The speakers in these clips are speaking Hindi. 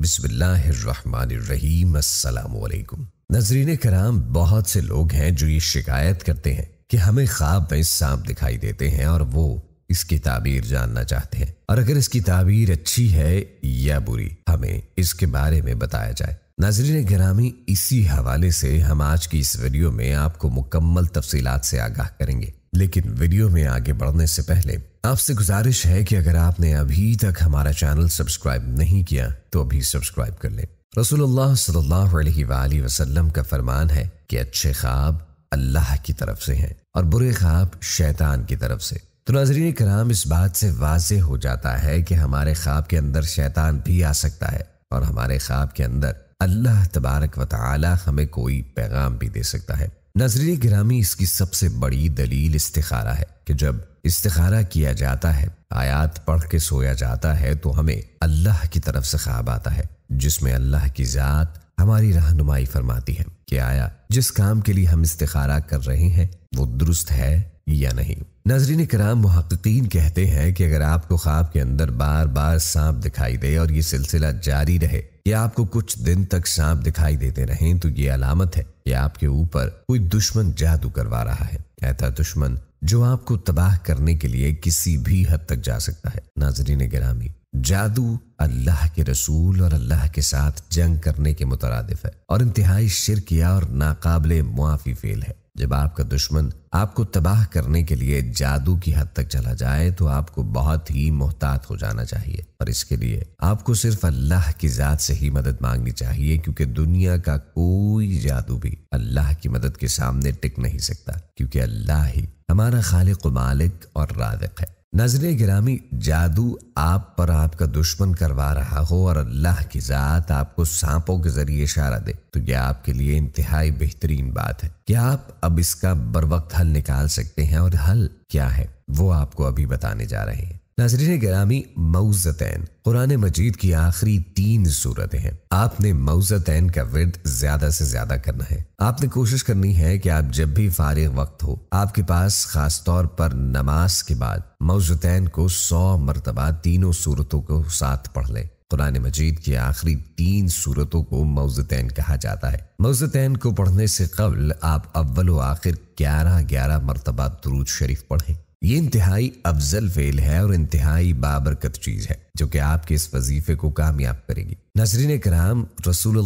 बिस्मिल्लाकुम नजरीन कराम बहुत से लोग हैं जो ये शिकायत करते हैं कि हमें ख्वाब में सांप दिखाई देते हैं और वो इसकी ताबीर जानना चाहते हैं और अगर इसकी ताबीर अच्छी है या बुरी हमें इसके बारे में बताया जाए नाजरीन ग्रामी इसी हवाले से हम आज की इस वीडियो में आपको मुकम्मल तफसीलात से आगाह करेंगे लेकिन वीडियो में आगे बढ़ने से पहले आपसे गुजारिश है कि अगर आपने अभी तक हमारा चैनल सब्सक्राइब नहीं किया तो अभी सब्सक्राइब कर लें रसूलुल्लाह सल्लल्लाहु अलैहि वसल्लम का फरमान है कि अच्छे ख्वाब अल्लाह की तरफ से हैं और बुरे ख्वाब शैतान की तरफ से तो नाजरीन कराम इस बात से वाज हो जाता है कि हमारे ख्वाब के अंदर शैतान भी आ सकता है और हमारे ख्वाब के अंदर अल्लाह तबारक व तला हमें कोई पैगाम भी दे सकता है नजरी ग्रामी इसकी सबसे बड़ी दलील इस्तारा है कि जब इस्तारा किया जाता है आयात पढ़ के सोया जाता है तो हमें अल्लाह की तरफ से ख्वाब आता है जिसमें अल्लाह की ज़ात हमारी रहनुमाई फरमाती है कि आया जिस काम के लिए हम इस्तारा कर रहे हैं वो दुरुस्त है या नहीं नजरीन कराम महक्कीन कहते हैं कि अगर आपको ख्वाब के अंदर बार बार सांप दिखाई दे और ये सिलसिला जारी रहे या आपको कुछ दिन तक सांप दिखाई देते रहें तो ये अलामत है कि आपके ऊपर कोई दुश्मन जादू करवा रहा है ऐसा दुश्मन जो आपको तबाह करने के लिए किसी भी हद तक जा सकता है नाजरीन गिरामी जादू अल्लाह के रसूल और अल्लाह के साथ जंग करने के मुतरदिफ है और इंतहाई शिरकिया और नाकाबले मुआफ़ी फेल है जब आपका दुश्मन आपको तबाह करने के लिए जादू की हद तक चला जाए तो आपको बहुत ही मोहतात हो जाना चाहिए और इसके लिए आपको सिर्फ अल्लाह की ज़ात से ही मदद मांगनी चाहिए क्योंकि दुनिया का कोई जादू भी अल्लाह की मदद के सामने टिक नहीं सकता क्योंकि अल्लाह ही हमारा खालिक मालिक और राजक है नजर गिरामी जादू आप पर आपका दुश्मन करवा रहा हो और अल्लाह की ज़ात आपको सांपों के जरिए इशारा दे तो यह आपके लिए इंतहाई बेहतरीन बात है क्या आप अब इसका बर वक्त हल निकाल सकते हैं और हल क्या है वो आपको अभी बताने जा रहे हैं नाजरीन गी मऊजतैन कुरान मजीद की आखिरी तीन सूरतें हैं आपने मऊजतैन का विद ज्यादा से ज्यादा करना है आपने कोशिश करनी है कि आप जब भी फारिग वक्त हो आपके पास खास तौर पर नमाज के बाद मऊजतैन को सौ मरतबा तीनों सूरतों को साथ पढ़ लें कुरान मजीद की आखिरी तीन सूरतों को मऊजतैन कहा जाता है मऊजतैन को पढ़ने से कबल आप अव्वल आखिर ग्यारह ग्यारह मरतबा दरूद शरीफ पढ़ें ये इंतहाई अफजल फेल है और इंतहाई बाबरकत चीज़ है जो कि आपके इस वजीफे को कामयाब करेगी नजरीन कराम रसूल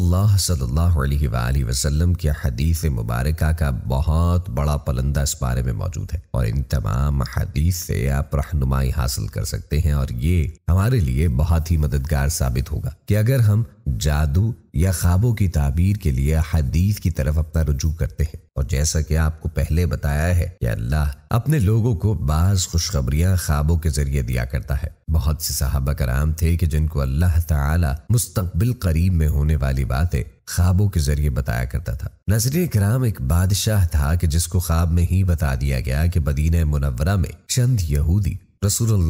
वसल्लम हदीस मुबारक का बहुत बड़ा पलंदा इस बारे में मौजूद है और इन तमाम हदीस से आप रहनुमाई हासिल कर सकते हैं और ये हमारे लिए बहुत ही मददगार साबित होगा कि अगर हम जादू या ख्वाबों की ताबीर के लिए हदीस की तरफ अपना रुजू करते हैं और जैसा कि आपको पहले बताया है कि अल्लाह अपने लोगों को बाज खुशखबरियां ख्वाबों के जरिए दिया करता है बहुत से सहाबा कराम थे कि जिनको अल्लाह ताला मुस्तबिल करीब में होने वाली बातें ख्वाबों के जरिए बताया करता था नजर कराम एक बादशाह था कि जिसको ख्वाब में ही बता दिया गया कि बदीन मुनवरा में चंद यहूदी रसूल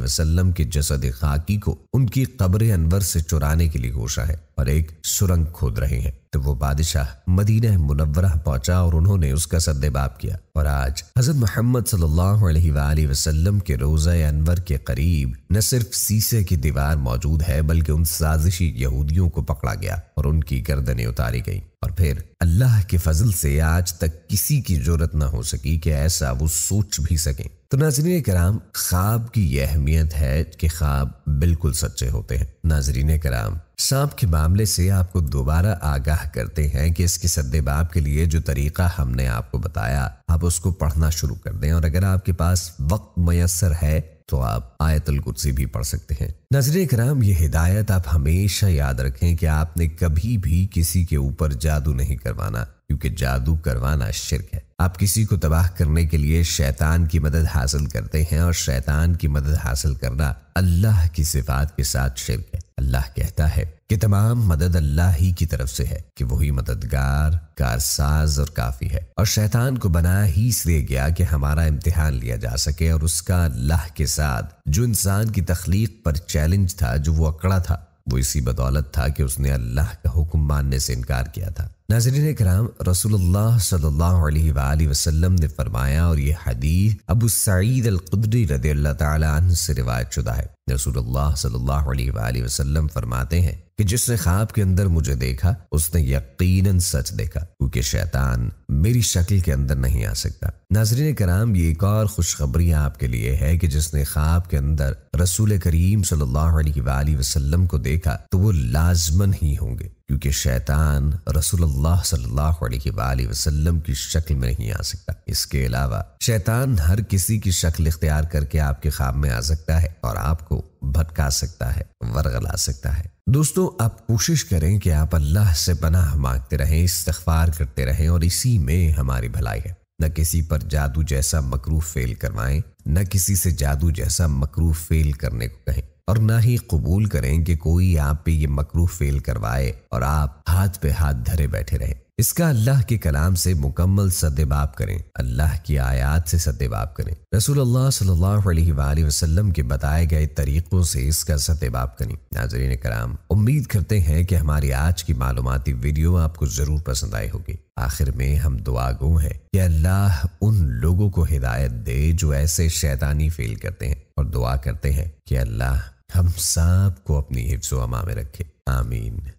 वसल्लम के जसद खाकी को उनकी कब्र अनवर से चुराने के लिए घोषा है और एक सुरंग खोद रहे हैं तो वो बादशाह मदीना मुनवरा पहुंचा और उन्होंने उसका सद्देबाब किया और आज हजरत मोहम्मद वसल्लम के रोज़ा अनवर के करीब न सिर्फ सीसे की दीवार मौजूद है बल्कि उन साजिशी यहूदियों को पकड़ा गया और उनकी गर्दनें उतारी गईं और फिर अल्लाह के फजल से आज तक किसी की जरूरत न हो सकी कि ऐसा वो सोच भी सकें तो नाजरीन कराम ख्वाब की यह अहमियत है कि ख्वाब बिल्कुल सच्चे होते हैं नाजरीन कराम सांप के मामले से आपको दोबारा आगाह करते हैं कि इसके सद्देबाब के लिए जो तरीका हमने आपको बताया आप उसको पढ़ना शुरू कर दें और अगर आपके पास वक्त मैसर है तो आप आयतल कुर्सी भी पढ़ सकते हैं नजर कराम ये हिदायत आप हमेशा याद रखें कि आपने कभी भी किसी के ऊपर जादू नहीं करवाना क्योंकि जादू करवाना शिरक है आप किसी को तबाह करने के लिए शैतान की मदद हासिल करते हैं और शैतान की मदद हासिल करना अल्लाह की सिफात के साथ शिरक है अल्लाह कहता है कि तमाम मदद अल्लाह ही की तरफ से है कि वही मददगार कारसाज और काफी है और शैतान को बनाया ही इसलिए गया कि हमारा इम्तिहान लिया जा सके और उसका अल्लाह के साथ जो इंसान की तख्लीक पर चैलेंज था जो वो अकड़ा था वो इसी बदौलत था कि उसने अल्लाह का हुक्म मानने से इनकार किया था नाजरीन कराम रसूलुल्लाह सल्लल्लाहु वसल्लम ने फरमाया और ये हदीस अबू सईद अल कुदरी रदी अल्लाह तन से रिवायत शुदा है रसूलुल्लाह सल्लल्लाहु अलैहि वसल्लम फरमाते हैं कि जिसने ख्वाब के अंदर मुझे देखा उसने यकीनन सच देखा क्योंकि शैतान मेरी शक्ल के अंदर नहीं आ सकता नाजरीन कराम ये एक और खुशखबरी आपके लिए है कि जिसने ख्वाब के अंदर रसूल करीम सल्लल्लाहु अलैहि वसल्लम को देखा तो वो लाजमन ही होंगे क्योंकि शैतान रसूलुल्लाह सल्लल्लाहु अलैहि वसल्लम की शक्ल में नहीं आ सकता इसके अलावा शैतान हर किसी की शक्ल इख्तियार करके आपके ख्वाब में आ सकता है और आपको भटका सकता है वरगला सकता है दोस्तों आप कोशिश करें कि आप अल्लाह से पनाह मांगते रहें इस्तार करते रहें और इसी में हमारी भलाई है न किसी पर जादू जैसा मकरूफ फेल करवाएं न किसी से जादू जैसा मकरूफ फेल करने को कहें और ना ही कबूल करें कि कोई आप पे ये मकरू फेल करवाए और आप हाथ पे हाथ धरे बैठे रहें इसका अल्लाह के कलाम से मुकम्मल सदबाब करें अल्लाह की आयात से सदबाब करें रसूल अल्लाह सल्लल्लाहु अलैहि वसल्लम के बताए गए तरीक़ों से इसका सदबाप करें नाजरीन कराम उम्मीद करते हैं कि हमारी आज की मालूमती वीडियो आपको ज़रूर पसंद आई होगी आखिर में हम दुआ गो हैं कि अल्लाह उन लोगों को हिदायत दे जो ऐसे शैतानी फेल करते हैं और दुआ करते हैं कि अल्लाह हम सब को अपनी हिफ्सो अमा में रखे आमीन